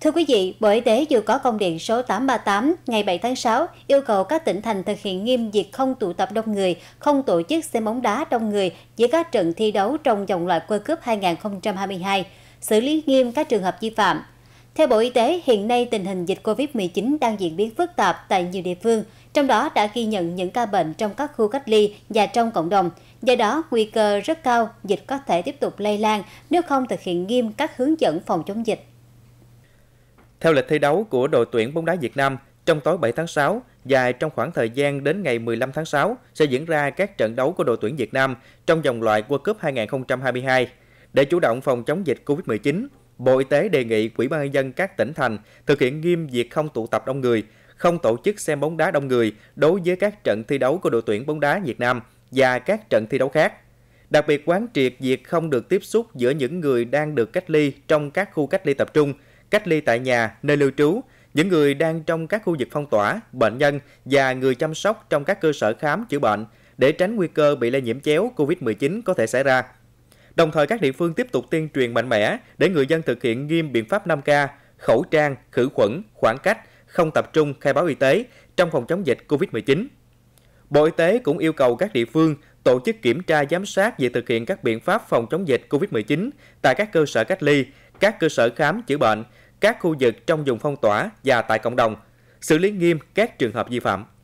Thưa quý vị, Bộ Y tế vừa có công điện số 838 ngày 7 tháng 6 yêu cầu các tỉnh thành thực hiện nghiêm việc không tụ tập đông người, không tổ chức xem bóng đá đông người giữa các trận thi đấu trong vòng loại World Cup 2022, xử lý nghiêm các trường hợp vi phạm. Theo Bộ Y tế, hiện nay tình hình dịch COVID-19 đang diễn biến phức tạp tại nhiều địa phương, trong đó đã ghi nhận những ca bệnh trong các khu cách ly và trong cộng đồng. Do đó, nguy cơ rất cao dịch có thể tiếp tục lây lan nếu không thực hiện nghiêm các hướng dẫn phòng chống dịch. Theo lịch thi đấu của đội tuyển bóng đá Việt Nam, trong tối 7 tháng 6, dài trong khoảng thời gian đến ngày 15 tháng 6 sẽ diễn ra các trận đấu của đội tuyển Việt Nam trong vòng loại World Cup 2022. Để chủ động phòng chống dịch COVID-19, Bộ Y tế đề nghị Ủy ban nhân dân các tỉnh thành thực hiện nghiêm việc không tụ tập đông người, không tổ chức xem bóng đá đông người đối với các trận thi đấu của đội tuyển bóng đá Việt Nam và các trận thi đấu khác. Đặc biệt quán triệt việc không được tiếp xúc giữa những người đang được cách ly trong các khu cách ly tập trung – cách ly tại nhà, nơi lưu trú, những người đang trong các khu vực phong tỏa, bệnh nhân và người chăm sóc trong các cơ sở khám chữa bệnh để tránh nguy cơ bị lây nhiễm chéo COVID-19 có thể xảy ra. Đồng thời các địa phương tiếp tục tuyên truyền mạnh mẽ để người dân thực hiện nghiêm biện pháp 5K, khẩu trang, khử khuẩn, khoảng cách, không tập trung khai báo y tế trong phòng chống dịch COVID-19. Bộ Y tế cũng yêu cầu các địa phương tổ chức kiểm tra giám sát về thực hiện các biện pháp phòng chống dịch COVID-19 tại các cơ sở cách ly, các cơ sở khám chữa bệnh, các khu vực trong vùng phong tỏa và tại cộng đồng, xử lý nghiêm các trường hợp vi phạm.